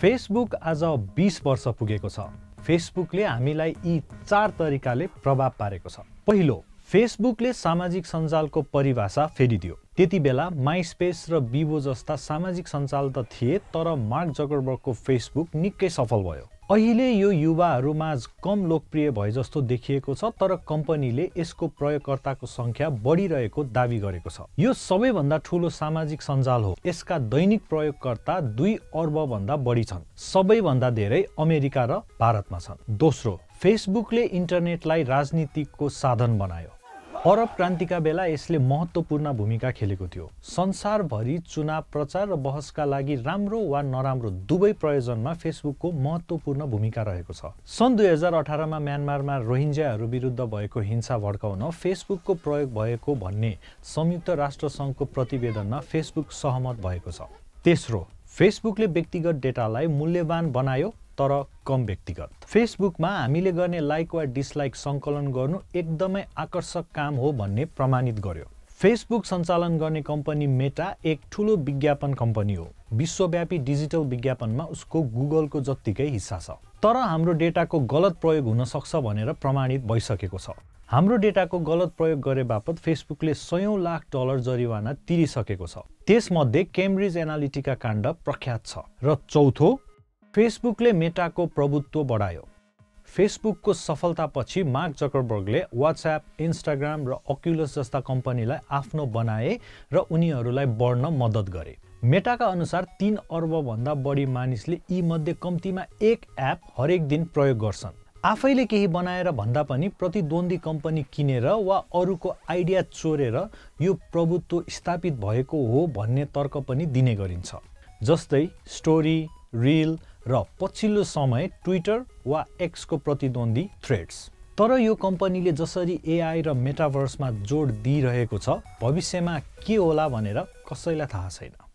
Facebook आज बिस वर्ष पुगेको छ फेसबुकले हामीलाई यी चार तरिकाले प्रभाव पारेको छ पहिलो फेसबुकले सामाजिक सञ्जालको परिभाषा फेरिदियो त्यति बेला स्पेस र बिबो जस्ता सामाजिक सञ्जाल त थिए तर मार्क जगरबर्गको फेसबुक निकै सफल भयो अहिले यो युवाहरूमाझ कम लोकप्रिय भए जस्तो देखिएको छ तर कम्पनीले यसको प्रयोगकर्ताको सङ्ख्या बढिरहेको दावी गरेको छ यो सबैभन्दा ठुलो सामाजिक सञ्जाल हो यसका दैनिक प्रयोगकर्ता दुई भन्दा बढी छन् सबैभन्दा धेरै अमेरिका र भारतमा छन् दोस्रो फेसबुकले इन्टरनेटलाई राजनीतिको साधन बनायो अरब क्रान्तिका बेला यसले महत्त्वपूर्ण भूमिका खेलेको थियो संसारभरि चुनाव प्रचार र बहसका लागि राम्रो वा नराम्रो दुवै प्रयोजनमा फेसबुकको महत्त्वपूर्ण भूमिका रहेको छ सन् दुई हजार अठारमा म्यानमारमा रोहिङ्ज्याहरू विरुद्ध भएको हिंसा भड्काउन फेसबुकको प्रयोग भएको भन्ने संयुक्त राष्ट्रसङ्घको प्रतिवेदनमा फेसबुक सहमत भएको छ तेस्रो फेसबुकले व्यक्तिगत डेटालाई मूल्यवान बनायो तर कम व्यक्तिगत फेसबुकमा हामीले गर्ने लाइक वा डिसलाइक सङ्कलन गर्नु एकदमै आकर्षक काम हो भन्ने प्रमाणित गर्यो फेसबुक सञ्चालन गर्ने कम्पनी मेटा एक ठुलो विज्ञापन कम्पनी हो विश्वव्यापी डिजिटल विज्ञापनमा उसको गुगलको जत्तिकै हिस्सा छ तर हाम्रो डेटाको गलत प्रयोग हुन सक्छ भनेर प्रमाणित भइसकेको छ हाम्रो डेटाको गलत प्रयोग गरे बापत फेसबुकले सयौँ लाख डलर जरिवाना तिरिसकेको छ त्यसमध्ये केम्ब्रिज एनालिटिका काण्ड प्रख्यात छ र चौथो फेसबुकले मेटाको प्रभुत्व बढायो फेसबुकको सफलतापछि मार्क जकरबर्गले वाट्सएप इन्स्टाग्राम र अक्युलस जस्ता कम्पनीलाई आफ्नो बनाए र उनीहरूलाई बढ्न मद्दत गरे मेटाका अनुसार तिन अर्बभन्दा बढी मानिसले यी मध्ये कम्तीमा एक एप हरेक दिन प्रयोग गर्छन् आफैले केही बनाएर भन्दा पनि प्रतिद्वन्दी कम्पनी किनेर वा अरूको आइडिया चोरेर यो प्रभुत्व स्थापित भएको हो भन्ने तर्क पनि दिने गरिन्छ जस्तै स्टोरी रिल र पछिल्लो समय ट्विटर वा एक्सको प्रतिद्वन्दी थ्रेड्स तर यो कम्पनीले जसरी एआई र मेटाभर्समा जोड दिइरहेको छ भविष्यमा के होला भनेर कसैलाई थाहा छैन